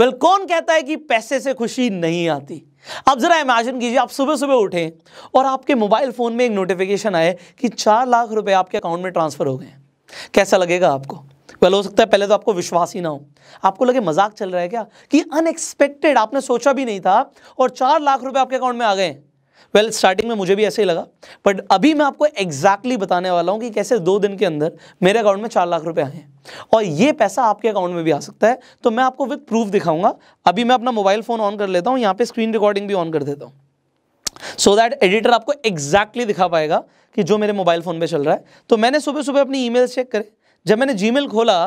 well well, कौन कहता है कि पैसे से खुशी नहीं आती आप जरा इमेजिन कीजिए आप सुबह सुबह उठे और आपके मोबाइल फोन में एक नोटिफिकेशन आए कि चार लाख रुपए आपके अकाउंट में ट्रांसफर हो गए कैसा लगेगा आपको वेल हो सकता है पहले तो आपको विश्वास ही ना हो आपको लगे मजाक चल रहा है क्या कि अनएक्सपेक्टेड आपने सोचा भी नहीं था और चार लाख रुपए आपके अकाउंट में आ गए वेल well, स्टार्टिंग में मुझे भी ऐसे ही लगा बट अभी मैं आपको एग्जैक्टली exactly बताने वाला हूँ कि कैसे दो दिन के अंदर मेरे अकाउंट में चार लाख रुपए आए हैं और ये पैसा आपके अकाउंट में भी आ सकता है तो मैं आपको विद प्रूफ दिखाऊंगा अभी मैं अपना मोबाइल फ़ोन ऑन कर लेता हूँ यहाँ पे स्क्रीन रिकॉर्डिंग भी ऑन कर देता हूँ सो दैट एडिटर आपको एग्जैक्टली exactly दिखा पाएगा कि जो मेरे मोबाइल फ़ोन पर चल रहा है तो मैंने सुबह सुबह अपनी ई चेक करे जब मैंने जी खोला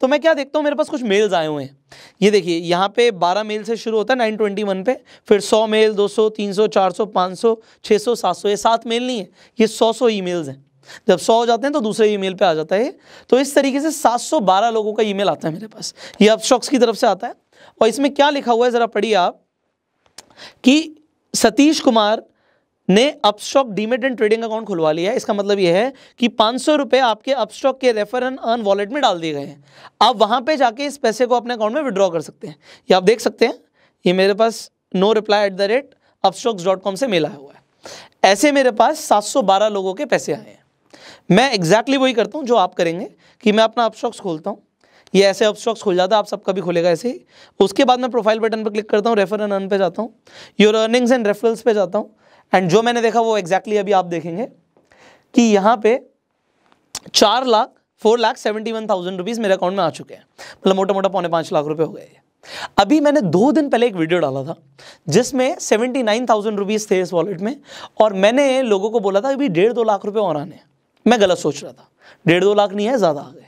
तो मैं क्या देखता हूँ मेरे पास कुछ मेल्स आए हुए हैं ये देखिए यहाँ पे 12 मेल से शुरू होता है 921 पे फिर 100 मेल 200 300 400 500 600 700 ये सात मेल नहीं है ये 100 सौ ईमेल्स हैं जब 100 हो जाते हैं तो दूसरे ईमेल पे आ जाता है तो इस तरीके से 712 लोगों का ईमेल आता है मेरे पास ये अब शॉक्स की तरफ से आता है और इसमें क्या लिखा हुआ है ज़रा पढ़िए आप कि सतीश कुमार ने Upstox demat and trading account खुलवा लिया है इसका मतलब यह है कि पाँच सौ रुपये आपके अपस्टॉक के रेफर एंड अर्न वॉलेट में डाल दिए गए हैं आप वहाँ पे जाके इस पैसे को अपने अकाउंट में विड्रॉ कर सकते हैं ये आप देख सकते हैं ये मेरे पास no reply at the rate Upstox dot com से मिला हुआ है ऐसे मेरे पास सात सौ बारह लोगों के पैसे आए हैं मैं एग्जैक्टली वही करता हूँ जो आप करेंगे कि मैं अपना अपस्टॉक्स खोलता हूँ ये ऐसे अब स्टॉक्स खुल जाता है आप सबका भी खुलेगा ऐसे ही उसके बाद मैं प्रोफाइल बटन पर क्लिक करता हूँ रेफर एंड अर्न पे जाता हूँ योर अर्निंग्स एंड रेफरल्स पे जाता हूँ एंड जो मैंने देखा वो एग्जैक्टली exactly अभी आप देखेंगे कि यहाँ पे चार lakh four lakh seventy one thousand rupees मेरे अकाउंट में आ चुके हैं मतलब मोटा मोटा पौने पाँच लाख रुपए हो गए अभी मैंने दो दिन पहले एक वीडियो डाला था जिसमें सेवेंटी नाइन थाउजेंड रुपीज़ थे इस वॉलेट में और मैंने लोगों को बोला था अभी डेढ़ दो लाख रुपये और आने मैं गलत सोच रहा था डेढ़ दो लाख नहीं है ज़्यादा आ गए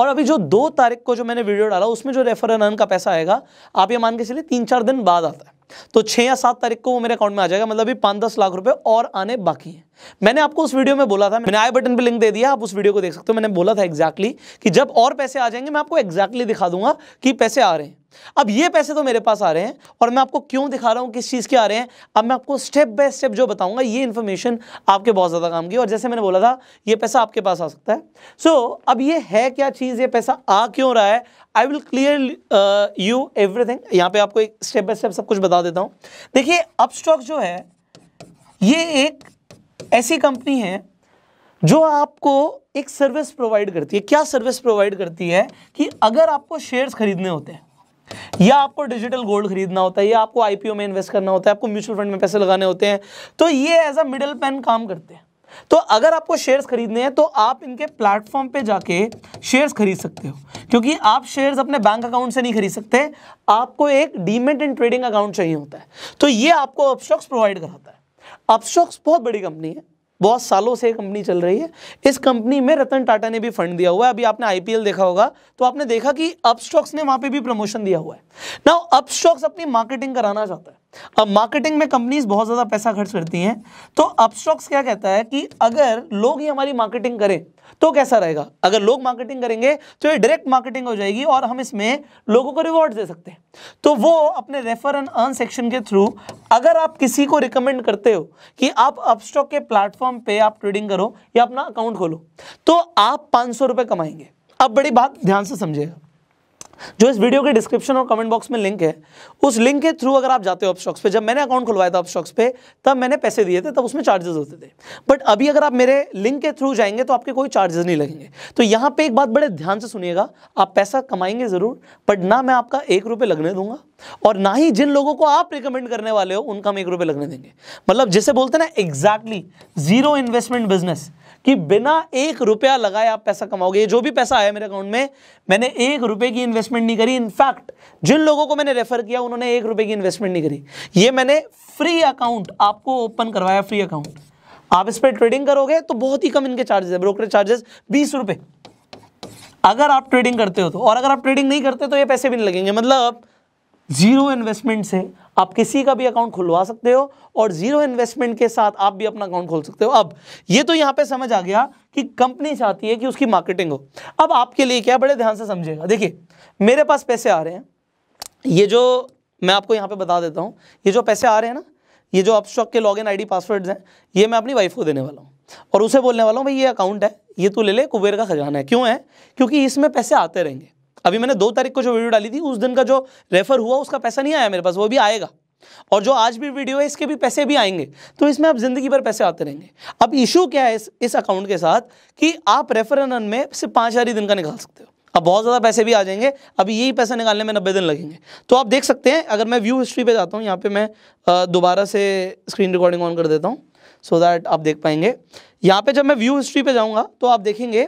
और अभी जो दो तारीख को जो मैंने वीडियो डाला उसमें जो रेफर एंड का पैसा आएगा आप ये मान के चलिए तीन चार दिन बाद आता है तो छः या सात तारीख को वो मेरे अकाउंट में आ जाएगा मतलब अभी पाँच दस लाख रुपए और आने बाकी हैं मैंने आपको उस वीडियो में बोला था मैंने आई बटन पर लिंक दे दिया आप उस वीडियो को देख सकते हो मैंने बोला था एक्जैक्टली exactly कि जब और पैसे आ जाएंगे मैं आपको एक्जैक्टली exactly दिखा दूंगा कि पैसे आ रहे हैं अब ये पैसे तो मेरे पास आ रहे हैं और मैं आपको क्यों दिखा रहा हूं किस चीज़ के आ रहे हैं अब मैं आपको स्टेप बाय स्टेप जो बताऊंगा ये इंफॉर्मेशन आपके बहुत ज़्यादा काम की और जैसे मैंने बोला था ये पैसा आपके पास आ सकता है सो so, अब ये है क्या चीज़ ये पैसा आ क्यों रहा है I will clear you everything यहां पर आपको एक स्टेप बाय स्टेप सब कुछ बता देता हूं देखिए अपस्टॉक जो है ये एक ऐसी कंपनी है जो आपको एक सर्विस प्रोवाइड करती है क्या सर्विस प्रोवाइड करती है कि अगर आपको शेयर्स खरीदने होते हैं या आपको डिजिटल गोल्ड खरीदना होता है या आपको आईपीओ में इन्वेस्ट करना होता है आपको म्यूचुअल फंड में पैसे लगाने होते हैं तो ये एज अ मिडल मैन काम करते हैं तो अगर आपको शेयर्स खरीदने हैं तो आप इनके प्लेटफॉर्म पे जाके शेयर्स खरीद सकते हो क्योंकि आप शेयर्स अपने बैंक अकाउंट से नहीं खरीद सकते आपको एक डीमेट एंड ट्रेडिंग अकाउंट चाहिए होता है तो ये आपको अपस्टॉक्स प्रोवाइड कराता है अपशॉक्स बहुत बड़ी कंपनी है बहुत सालों से कंपनी चल रही है इस कंपनी में रतन टाटा ने भी फंड दिया हुआ है अभी आपने आईपीएल देखा होगा तो आपने देखा कि अपस्टॉक्स ने वहां पे भी प्रमोशन दिया हुआ है ना अपस्टॉक्स अपनी मार्केटिंग कराना चाहता है अब मार्केटिंग में कंपनीज बहुत ज़्यादा पैसा खर्च करती हैं तो अपस्टॉक्स क्या कहता है कि अगर लोग ही हमारी मार्केटिंग करें तो कैसा रहेगा अगर लोग मार्केटिंग करेंगे तो ये डायरेक्ट मार्केटिंग हो जाएगी और हम इसमें लोगों को रिवॉर्ड दे सकते हैं तो वो अपने रेफर एंड अर्न सेक्शन के थ्रू अगर आप किसी को रिकमेंड करते हो कि आप अपस्टॉक के प्लेटफॉर्म पर आप ट्रेडिंग करो या अपना अकाउंट खोलो तो आप पाँच सौ कमाएंगे अब बड़ी बात ध्यान से समझेगा जो इस वीडियो के डिस्क्रिप्शन और कमेंट बॉक्स में लिंक है उस लिंक के थ्रू अगर आप जाते हो अपस्टॉक्स पे जब मैंने अकाउंट खुलवाया था अपस्टॉक्स पे तब मैंने पैसे दिए थे तब उसमें चार्जेस होते थे बट अभी अगर आप मेरे लिंक के थ्रू जाएंगे तो आपके कोई चार्जेस नहीं लगेंगे तो यहाँ पर एक बात बड़े ध्यान से सुनिएगा आप पैसा कमाएंगे ज़रूर बट ना मैं आपका एक रुपये लगने दूंगा और ना ही जिन लोगों को आप रिकमेंड करने वाले हो उनका हम एक रुपये लगने देंगे मतलब जिसे बोलते हैं ना एग्जैक्टली जीरो इन्वेस्टमेंट बिजनेस कि बिना एक रुपया लगाए आप पैसा कमाओगे जो भी पैसा आया मेरे अकाउंट में मैंने एक रुपए की इन्वेस्टमेंट नहीं करी इनफैक्ट जिन लोगों को मैंने रेफर किया उन्होंने एक रुपए की इन्वेस्टमेंट नहीं करी ये मैंने फ्री अकाउंट आपको ओपन करवाया फ्री अकाउंट आप इस पर ट्रेडिंग करोगे तो बहुत ही कम इनके चार्जेस है ब्रोकरेज चार्जेस बीस रुपए अगर आप ट्रेडिंग करते हो तो और अगर आप ट्रेडिंग नहीं करते तो ये पैसे भी नहीं लगेंगे मतलब जीरो इन्वेस्टमेंट से आप किसी का भी अकाउंट खुलवा सकते हो और जीरो इन्वेस्टमेंट के साथ आप भी अपना अकाउंट खोल सकते हो अब ये तो यहाँ पे समझ आ गया कि कंपनी चाहती है कि उसकी मार्केटिंग हो अब आपके लिए क्या बड़े ध्यान से समझेगा देखिए मेरे पास पैसे आ रहे हैं ये जो मैं आपको यहाँ पे बता देता हूँ ये जो पैसे आ रहे हैं ना ये जो अपस्टॉक के लॉग इन पासवर्ड्स हैं ये मैं अपनी वाइफ को देने वाला हूँ और उसे बोलने वाला हूँ भाई ये अकाउंट है ये तू ले ले कुबेर का खजाना है क्यों है क्योंकि इसमें पैसे आते रहेंगे अभी मैंने दो तारीख को जो वीडियो डाली थी उस दिन का जो रेफर हुआ उसका पैसा नहीं आया मेरे पास वो भी आएगा और जो आज भी वीडियो है इसके भी पैसे भी आएंगे तो इसमें आप ज़िंदगी भर पैसे आते रहेंगे अब इशू क्या है इस इस अकाउंट के साथ कि आप रेफर रन में सिर्फ पाँच हज़ार ही दिन का निकाल सकते हो अब बहुत ज़्यादा पैसे भी आ जाएंगे अभी यही पैसे निकालने में नब्बे दिन लगेंगे तो आप देख सकते हैं अगर मैं व्यू हिस्ट्री पर जाता हूँ यहाँ पे मैं दोबारा से स्क्रीन रिकॉर्डिंग ऑन कर देता हूँ सो दैट आप देख पाएंगे यहाँ पे जब मैं व्यू हिस्ट्री पे जाऊँगा तो आप देखेंगे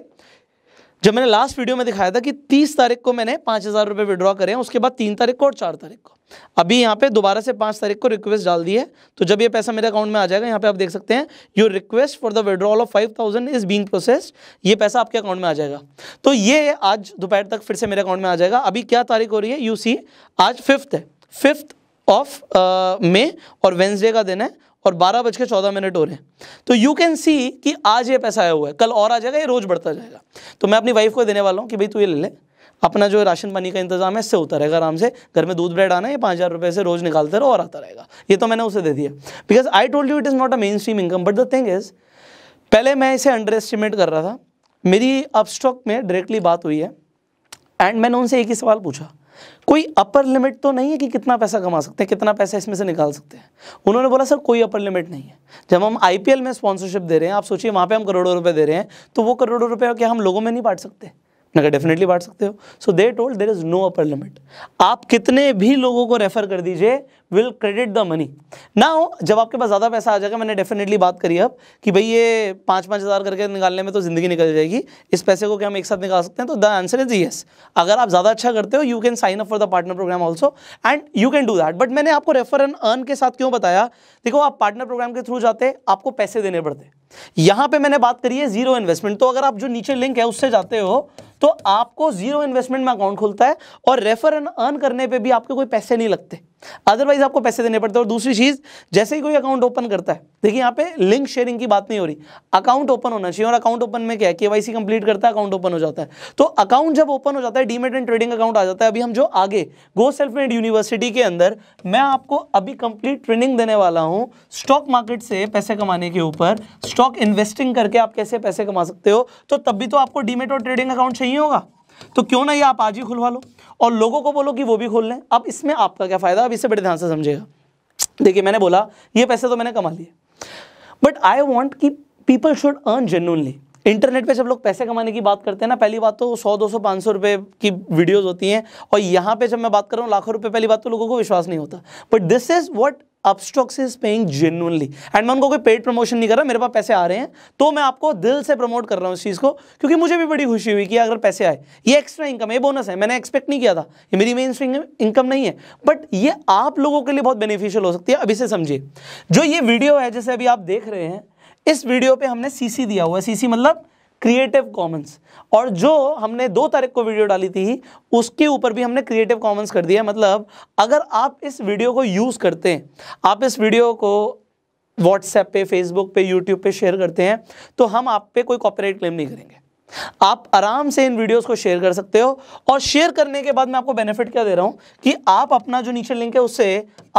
जब मैंने लास्ट वीडियो में दिखाया था कि तीस तारीख को मैंने पाँच हज़ार रुपये विड्रॉ करे हैं उसके बाद तीन तारीख को और चार तारीख को अभी यहाँ पे दोबारा से पाँच तारीख को रिक्वेस्ट डाल दी है तो जब ये पैसा मेरे अकाउंट में आ जाएगा यहाँ पे आप देख सकते हैं your request for the withdrawal of five thousand is being process ये पैसा आपके अकाउंट में आ जाएगा तो ये आज दोपहर तक फिर से मेरे अकाउंट में आ जाएगा अभी क्या तारीख हो रही है यू सी आज फिफ्थ है फिफ्थ ऑफ मे और वेंसडे का दिन है और बारह बज के चौदह मिनट हो रहे हैं तो यू कैन सी कि आज ये पैसा आया हुआ है कल और आ जाएगा ये रोज़ बढ़ता जाएगा तो मैं अपनी वाइफ को देने वाला हूँ कि भाई तू ये ले ले अपना जो राशन पानी का इंतजाम है इससे होता रहेगा आराम से घर में दूध ब्रेड आना है पाँच हज़ार रुपये से रोज़ निकालते रहो और आता रहेगा ये तो मैंने उसे दे दिया because I told you it is not a main stream income but the thing is पहले मैं इसे अंडर एस्टिमेट कर रहा था मेरी अपस्टॉक में डायरेक्टली बात हुई है एंड मैंने उनसे एक ही सवाल पूछा कोई अपर लिमिट तो नहीं है कि कितना पैसा कमा सकते हैं कितना पैसा इसमें से निकाल सकते हैं उन्होंने बोला सर कोई अपर लिमिट नहीं है जब हम आईपीएल में स्पॉन्सरशिप दे रहे हैं आप सोचिए वहाँ पे हम करोड़ों रुपए दे रहे हैं तो वो करोड़ों रुपए क्या हम लोगों में नहीं बांट सकते अगर डेफिनेटली बांट सकते हो so they told there is no upper limit आप कितने भी लोगों को रेफर कर दीजिए विल क्रेडिट द मनी ना हो जब आपके पास ज़्यादा पैसा आ जाएगा मैंने डेफिनेटली बात करी अब कि भाई ये पाँच पाँच हज़ार करके निकालने में तो ज़िंदगी निकल जाएगी इस पैसे को क्या हम एक साथ निकाल सकते हैं तो द आंसर इज येस अगर आप ज़्यादा अच्छा करते हो you can sign up for the partner program also and you can do that but मैंने आपको रेफर एंड अर्न के साथ क्यों बताया देखो आप पार्टनर प्रोग्राम के थ्रू जाते आपको पैसे देने पड़ते यहाँ पे मैंने बात करी है जीरो इन्वेस्टमेंट तो अगर आप जो नीचे लिंक है उससे जाते हो तो आपको जीरो इन्वेस्टमेंट में अकाउंट खुलता है और रेफर एंड अर्न करने पे भी आपके कोई पैसे नहीं लगते अदरवाइज आपको पैसे देने पड़ते हैं और दूसरी चीज़ जैसे ही कोई अकाउंट ओपन करता है देखिए यहाँ पे लिंक शेयरिंग की बात नहीं हो रही अकाउंट ओपन होना चाहिए और अकाउंट ओपन में क्या है केवाईसी कंप्लीट करता है अकाउंट ओपन हो जाता है तो अकाउंट जब ओपन हो जाता है डीमेट एंड ट्रेडिंग अकाउंट आ जाता है अभी हम जो आगे गो सेल्फ मेड यूनिवर्सिटी के अंदर मैं आपको अभी कंप्लीट ट्रेनिंग देने वाला हूँ स्टॉक मार्केट से पैसे कमाने के ऊपर स्टॉक इन्वेस्टिंग करके आप कैसे पैसे कमा सकते हो तो तब भी तो आपको डीमेट और ट्रेडिंग अकाउंट चाहिए होगा तो क्यों ना ये आप आज ही खुलवा लो और लोगों को बोलो कि वो भी खोल लें अब इसमें आपका क्या फ़ायदा अब इसे बड़े ध्यान से समझेगा देखिए मैंने बोला ये पैसे तो मैंने कमा लिए बट आई वॉन्ट कि people should earn genuinely internet पे जब लोग पैसे कमाने की बात करते हैं ना पहली बात तो सौ दो सौ सौ रुपये की वीडियोज़ होती हैं और यहाँ पे जब मैं बात कर रहा हूँ लाखों रुपये पहली बात तो लोगों को विश्वास नहीं होता but this is what Upstox is paying genuinely and मैं उनको कोई पेड प्रमोशन नहीं कर रहा मेरे पास पैसे आ रहे हैं तो मैं आपको दिल से प्रमोट कर रहा हूँ इस चीज़ को क्योंकि मुझे भी बड़ी खुशी हुई कि अगर पैसे आए ये एक्स्ट्रा इनकम ये बोनस है मैंने एक्सपेक्ट नहीं किया था ये मेरी मेन इनकम नहीं है बट ये आप लोगों के लिए बहुत बेनिफिशियल हो सकती है अभी से समझिए जो ये वीडियो है जैसे अभी आप देख रहे हैं इस वीडियो पे हमने सीसी दिया हुआ है सीसी मतलब क्रिएटिव कॉमन्स और जो हमने दो तारीख को वीडियो डाली थी उसके ऊपर भी हमने क्रिएटिव कॉमन्स कर दिया मतलब अगर आप इस वीडियो को यूज़ करते हैं आप इस वीडियो को व्हाट्सएप पे फेसबुक पे यूट्यूब पे शेयर करते हैं तो हम आप पे कोई कॉपीराइट क्लेम नहीं करेंगे आप आराम से इन वीडियोस को शेयर कर सकते हो और शेयर करने के बाद मैं आपको बेनिफिट क्या दे रहा हूँ कि आप अपना जो नीचे लिंक है उससे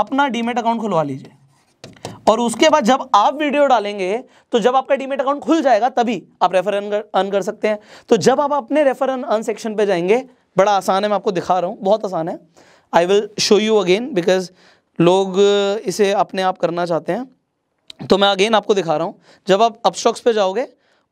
अपना डीमेट अकाउंट खुलवा लीजिए और उसके बाद जब आप वीडियो डालेंगे तो जब आपका डीमेट अकाउंट खुल जाएगा तभी आप रेफर अर्न कर सकते हैं तो जब आप अपने रेफर अर्न सेक्शन पर जाएंगे बड़ा आसान है मैं आपको दिखा रहा हूँ बहुत आसान है I will show you again because लोग इसे अपने आप करना चाहते हैं तो मैं अगेन आपको दिखा रहा हूँ जब आप अपस्टॉक्स पे जाओगे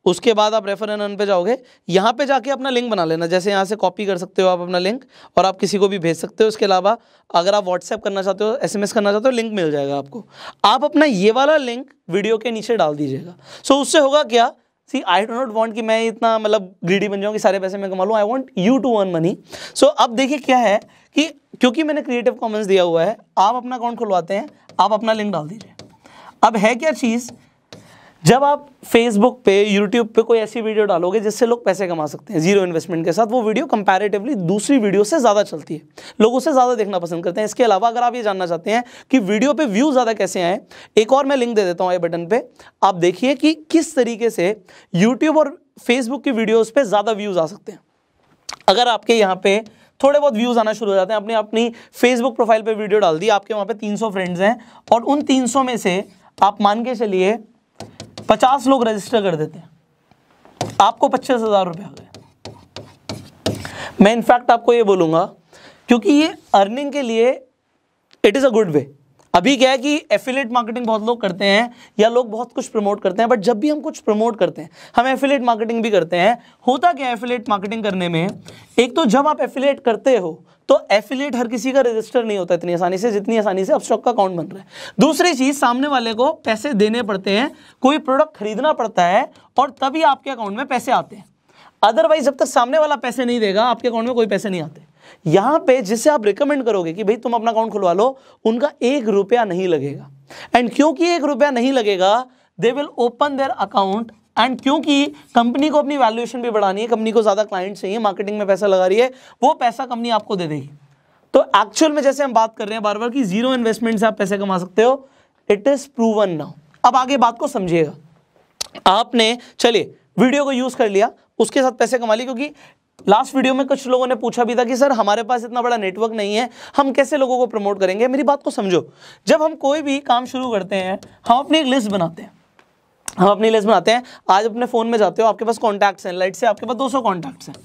उसके बाद आप रेफर एन पे जाओगे यहाँ पे जाके अपना लिंक बना लेना जैसे यहाँ से कॉपी कर सकते हो आप अपना लिंक और आप किसी को भी भेज सकते हो उसके अलावा अगर आप व्हाट्सएप करना चाहते हो एसएमएस करना चाहते हो लिंक मिल जाएगा आपको आप अपना ये वाला लिंक वीडियो के नीचे डाल दीजिएगा सो so, उससे होगा क्या see I do not want कि मैं इतना मतलब ग्रीडी बन जाऊँ कि सारे पैसे मैं कमा लूँ I want you to earn money so अब देखिए क्या है कि क्योंकि मैंने क्रिएटिव कॉमेंट्स दिया हुआ है आप अपना अकाउंट खुलवाते हैं आप अपना लिंक डाल दीजिए अब है क्या चीज़ जब आप फेसबुक पे यूट्यूब पे कोई ऐसी वीडियो डालोगे जिससे लोग पैसे कमा सकते हैं जीरो इन्वेस्टमेंट के साथ वो वीडियो कंपैरेटिवली दूसरी वीडियो से ज़्यादा चलती है लोग उसे ज़्यादा देखना पसंद करते हैं इसके अलावा अगर आप ये जानना चाहते हैं कि वीडियो पे व्यू ज़्यादा कैसे आए एक और मैं लिंक दे देता हूँ ये बटन पर आप देखिए कि किस तरीके से यूट्यूब और फेसबुक की वीडियोज़ पर ज़्यादा व्यूज़ आ सकते हैं अगर आपके यहाँ पे थोड़े बहुत व्यूज़ आना शुरू हो जाते हैं आपने अपनी फेसबुक प्रोफाइल पर वीडियो डाल दी आपके वहाँ पे तीन फ्रेंड्स हैं और उन तीन में से आप मान के चलिए पचास लोग रजिस्टर कर देते हैं आपको पच्चीस हज़ार रुपये आ गए मैं इनफैक्ट आपको ये बोलूँगा क्योंकि ये अर्निंग के लिए it is a good way अभी क्या है कि एफिलेट मार्केटिंग बहुत लोग करते हैं या लोग बहुत कुछ प्रमोट करते हैं बट जब भी हम कुछ प्रमोट करते हैं हम एफिलेट मार्केटिंग भी करते हैं होता क्या है एफिलेट मार्केटिंग करने में एक तो जब आप एफिलेट करते हो तो एफिलेट हर किसी का रजिस्टर नहीं होता इतनी आसानी से जितनी आसानी से अपस्टॉक का अकाउंट बन रहा है दूसरी चीज़ सामने वाले को पैसे देने पड़ते हैं कोई प्रोडक्ट खरीदना पड़ता है और तभी आपके अकाउंट में पैसे आते हैं अदरवाइज जब तक सामने वाला पैसे नहीं देगा आपके अकाउंट में कोई पैसे नहीं आते यहां पे जिसे आप रिकमेंड करोगे कि भाई तुम अपना अकाउंट खुलवा लो उनका एक रुपया नहीं लगेगा एंड क्योंकि एक रुपया नहीं लगेगा they will open their account and क्योंकि कंपनी को अपनी वैल्यूएशन भी बढ़ानी है कंपनी को ज़्यादा क्लाइंट चाहिए मार्केटिंग में पैसा लगा रही है वो पैसा कंपनी आपको दे देगी तो एक्चुअल में जैसे हम बात कर रहे हैं बार बार की जीरो इन्वेस्टमेंट से आप पैसे कमा सकते हो इट इज़ प्रूवन नाउ अब आगे बात को समझिएगा आपने चलिए वीडियो को यूज़ कर लिया उसके साथ पैसे कमा लिए क्योंकि लास्ट वीडियो में कुछ लोगों ने पूछा भी था कि सर हमारे पास इतना बड़ा नेटवर्क नहीं है हम कैसे लोगों को प्रमोट करेंगे मेरी बात को समझो जब हम कोई भी काम शुरू करते हैं हम अपनी एक लिस्ट बनाते हैं हम अपनी लिस्ट बनाते हैं आज अपने फ़ोन में जाते हो आपके पास कॉन्टैक्ट्स हैं लाइट से आपके पास 200 कॉन्टैक्ट्स हैं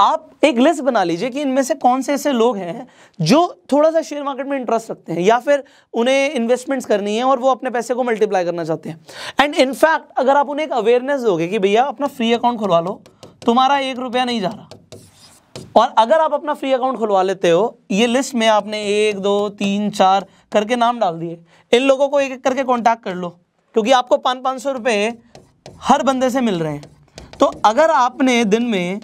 आप एक लिस्ट बना लीजिए कि इनमें से कौन से ऐसे लोग हैं जो थोड़ा सा शेयर मार्केट में इंटरेस्ट रखते हैं या फिर उन्हें इन्वेस्टमेंट्स करनी है और वो अपने पैसे को मल्टीप्लाई करना चाहते हैं एंड इनफैक्ट अगर आप उन्हें एक अवेयरनेस दोगे कि भैया अपना फ्री अकाउंट खुलवा लो तुम्हारा एक रुपया नहीं जा रहा और अगर आप अपना फ्री अकाउंट खुलवा लेते हो ये लिस्ट में आपने एक दो तीन चार करके नाम डाल दिए इन लोगों को एक एक करके कॉन्टैक्ट कर लो क्योंकि आपको पाँच पाँच सौ रुपये हर बंदे से मिल रहे हैं तो अगर आपने दिन में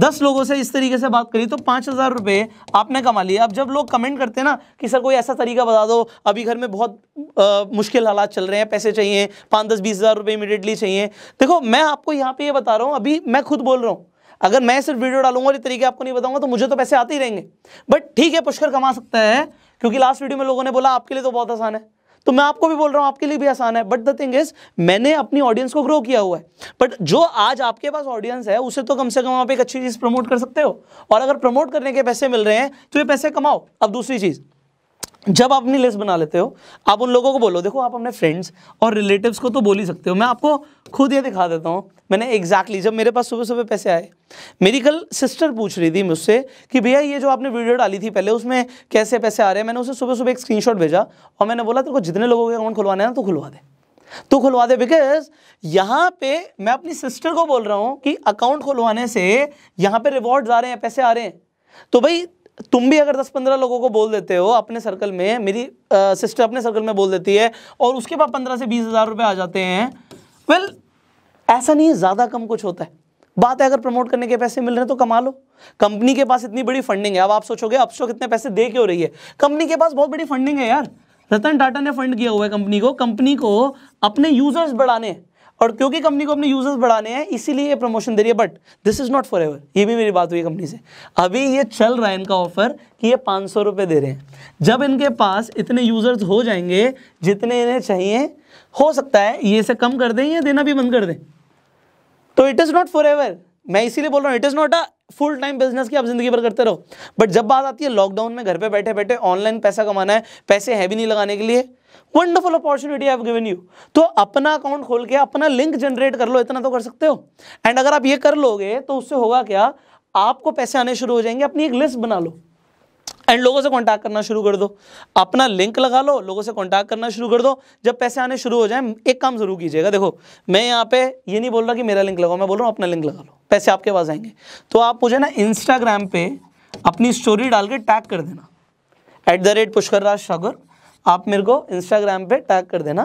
दस लोगों से इस तरीके से बात करी तो पाँच हज़ार रुपये आपने कमा लिया अब जब लोग कमेंट करते हैं ना कि सर कोई ऐसा तरीका बता दो अभी घर में बहुत आ, मुश्किल हालात चल रहे हैं पैसे चाहिए पाँच दस बीस हज़ार रुपये इमीडिएटली चाहिए देखो मैं आपको यहाँ पे ये यह बता रहा हूँ अभी मैं खुद बोल रहा हूँ अगर मैं सिर्फ वीडियो डालूंगा और ये तरीके आपको नहीं बताऊंगा तो मुझे तो पैसे आते ही रहेंगे बट ठीक है पुष्कर कमा सकता है क्योंकि लास्ट वीडियो में लोगों ने बोला आपके लिए तो बहुत आसान है तो मैं आपको भी बोल रहा हूँ आपके लिए भी आसान है बट द थिंग इज मैंने अपनी ऑडियंस को ग्रो किया हुआ है बट जो आज आपके पास ऑडियंस है उसे तो कम से कम आप एक अच्छी चीज़ प्रमोट कर सकते हो और अगर प्रमोट करने के पैसे मिल रहे हैं तो ये पैसे कमाओ अब दूसरी चीज़ जब आप अपनी लिस्ट बना लेते हो आप उन लोगों को बोलो देखो आप अपने फ्रेंड्स और रिलेटिव्स को तो बोल ही सकते हो मैं आपको खुद ये दिखा देता हूँ मैंने एग्जैक्टली exactly, जब मेरे पास सुबह सुबह पैसे आए मेरी कल सिस्टर पूछ रही थी मुझसे कि भैया ये जो आपने वीडियो डाली थी पहले उसमें कैसे पैसे आ रहे हैं मैंने उसे सुबह सुबह एक स्क्रीन भेजा और मैंने बोला तेरे को जितने लोगों के अकाउंट खुलवाने ना तो खुलवा दे तो खुलवा दे बिकॉज यहाँ पे मैं अपनी सिस्टर को बोल रहा हूँ कि अकाउंट खुलवाने से यहाँ पे रिवॉर्ड्स आ रहे हैं पैसे आ रहे हैं तो भाई तुम भी अगर 10-15 लोगों को बोल देते हो अपने सर्कल में मेरी आ, सिस्टर अपने सर्कल में बोल देती है और उसके बाद पंद्रह से बीस हज़ार रुपये आ जाते हैं वेल well, ऐसा नहीं है ज़्यादा कम कुछ होता है बात है अगर प्रमोट करने के पैसे मिल रहे हैं तो कमा लो कंपनी के पास इतनी बड़ी फंडिंग है अब आप सोचोगे अब सो तो कितने पैसे दे के हो रही है कंपनी के पास बहुत बड़ी फंडिंग है यार रतन टाटा ने फंड किया हुआ है कंपनी को कंपनी को अपने यूजर्स बढ़ाने हैं और क्योंकि कंपनी को अपने यूजर्स बढ़ाने हैं इसीलिए ये प्रमोशन दे रही है but this is not forever ये भी मेरी बात हुई कंपनी से अभी ये चल रहा है इनका ऑफर कि ये पाँच सौ रुपये दे रहे हैं जब इनके पास इतने यूजर्स हो जाएंगे जितने इन्हें चाहिए हो सकता है ये से कम कर दें या देना भी बंद कर दें तो it is not forever मैं इसीलिए बोल रहा हूँ it is not a full time business की आप जिंदगी भर करते रहो बट जब बात आती है लॉकडाउन में घर पे बैठे बैठे ऑनलाइन पैसा कमाना है पैसे है भी नहीं लगाने के लिए wonderful opportunity I given you तो अपना अकाउंट खोल के अपना लिंक जनरेट कर लो इतना तो कर सकते हो एंड अगर आप ये कर लोगे तो उससे होगा क्या आपको पैसे आने शुरू हो जाएंगे अपनी एक लिस्ट बना लो एंड लोगों से कांटेक्ट करना शुरू कर दो अपना लिंक लगा लो लोगों से कांटेक्ट करना शुरू कर दो जब पैसे आने शुरू हो जाए एक काम जरूर कीजिएगा देखो मैं यहाँ पे ये नहीं बोल रहा कि मेरा लिंक लगाओ मैं बोल रहा हूँ अपना लिंक लगा लो पैसे आपके पास आएंगे तो आप मुझे ना इंस्टाग्राम पे अपनी स्टोरी डाल के टैग कर देना at the rate Pushkar Raj Sagar आप मेरे को इंस्टाग्राम पे टैग कर देना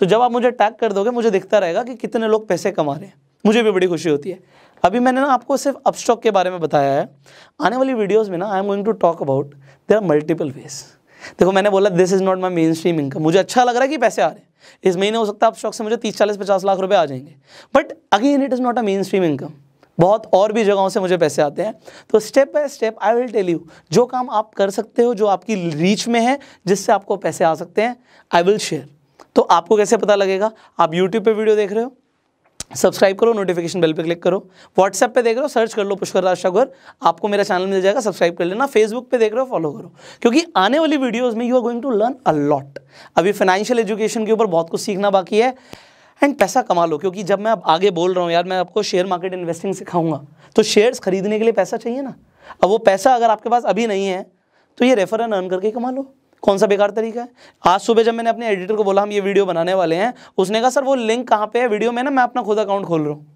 तो जब आप मुझे टैग कर दोगे मुझे दिखता रहेगा कि कितने लोग पैसे कमा रहे हैं मुझे भी बड़ी खुशी होती है अभी मैंने ना आपको सिर्फ अपस्टॉक के बारे में बताया है आने वाली वीडियोस में ना I am going to talk about there are multiple ways देखो मैंने बोला this is not my main stream income मुझे अच्छा लग रहा है कि पैसे आ रहे हैं इस महीने हो सकता है अपस्टॉक से मुझे तीस चालीस पचास लाख रुपये आ जाएंगे but again it is not a main stream income बहुत और भी जगहों से मुझे पैसे आते हैं तो step by step I will tell you जो काम आप कर सकते हो जो आपकी रीच में है जिससे आपको पैसे आ सकते हैं आई विल शेयर तो आपको कैसे पता लगेगा आप यूट्यूब पे वीडियो देख रहे हो सब्सक्राइब करो नोटिफिकेशन बेल पे क्लिक करो व्हाट्सएप पे देख रहे हो सर्च कर लो पुष्कर राज ठाकुर आपको मेरा चैनल मिल जाएगा सब्सक्राइब कर लेना फेसबुक पे देख रहे हो फॉलो करो क्योंकि आने वाली वीडियोस में you are going to learn a lot अभी फाइनेंशियल एजुकेशन के ऊपर बहुत कुछ सीखना बाकी है एंड पैसा कमा लो क्योंकि जब मैं आगे बोल रहा हूँ यार मैं आपको शेयर मार्केट इन्वेस्टिंग सिखाऊंगा तो शेयर्स खरीदने के लिए पैसा चाहिए ना अब वो पैसा अगर आपके पास अभी नहीं है तो ये रेफर एंड अर्न करके कमा लो कौन सा बेकार तरीका है आज सुबह जब मैंने अपने एडिटर को बोला हम ये वीडियो बनाने वाले हैं उसने कहा सर वो लिंक कहाँ पे है वीडियो में ना मैं अपना खुद अकाउंट खोल रहा हूँ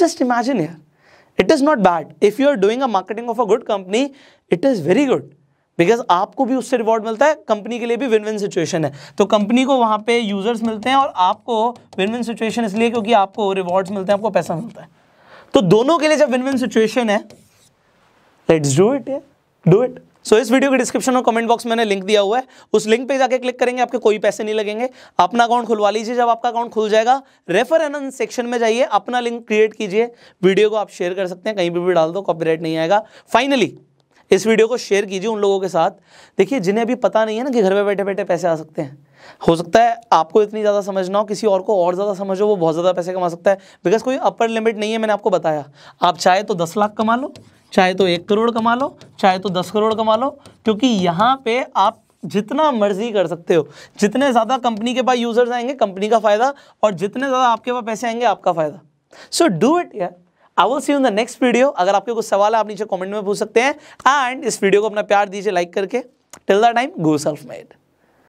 जस्ट इमेजिन यार it is not bad if you are doing a marketing of a good company it is very good because आपको भी उससे रिवॉर्ड मिलता है कंपनी के लिए भी विन विन सिचुएशन है तो कंपनी को वहाँ पे यूजर्स मिलते हैं और आपको विन विन सिचुएशन इसलिए क्योंकि आपको रिवॉर्ड्स मिलते हैं आपको पैसा मिलता है तो दोनों के लिए जब विन विन सिचुएशन है let's do it do it so so, इस वीडियो के डिस्क्रिप्शन और कमेंट बॉक्स में मैंने लिंक दिया हुआ है उस लिंक पे जाके क्लिक करेंगे आपके कोई पैसे नहीं लगेंगे अपना अकाउंट खुलवा लीजिए जब आपका अकाउंट खुल जाएगा रेफर एन सेक्शन में जाइए अपना लिंक क्रिएट कीजिए वीडियो को आप शेयर कर सकते हैं कहीं भी डाल दो कॉपी नहीं आएगा फाइनली इस वीडियो को शेयर कीजिए उन लोगों के साथ देखिए जिन्हें अभी पता नहीं है ना कि घर पर बैठे बैठे पैसे आ सकते हैं हो सकता है आपको इतनी ज़्यादा समझना हो किसी और को और ज़्यादा समझो वो बहुत ज़्यादा पैसे कमा सकता है बिकॉज कोई अपर लिमिट नहीं है मैंने आपको बताया आप चाहे तो दस लाख कमा लो चाहे तो एक करोड़ कमा लो चाहे तो दस करोड़ कमा लो क्योंकि यहाँ पे आप जितना मर्जी कर सकते हो जितने ज़्यादा कंपनी के पास यूज़र्स आएंगे कंपनी का फ़ायदा और जितने ज़्यादा आपके पास पैसे आएंगे आपका फ़ायदा सो डू इट यार I will see in the next video अगर आपके कुछ सवाल है आप नीचे कॉमेंट में पूछ सकते हैं एंड इस वीडियो को अपना प्यार दीजिए लाइक करके till the time go self made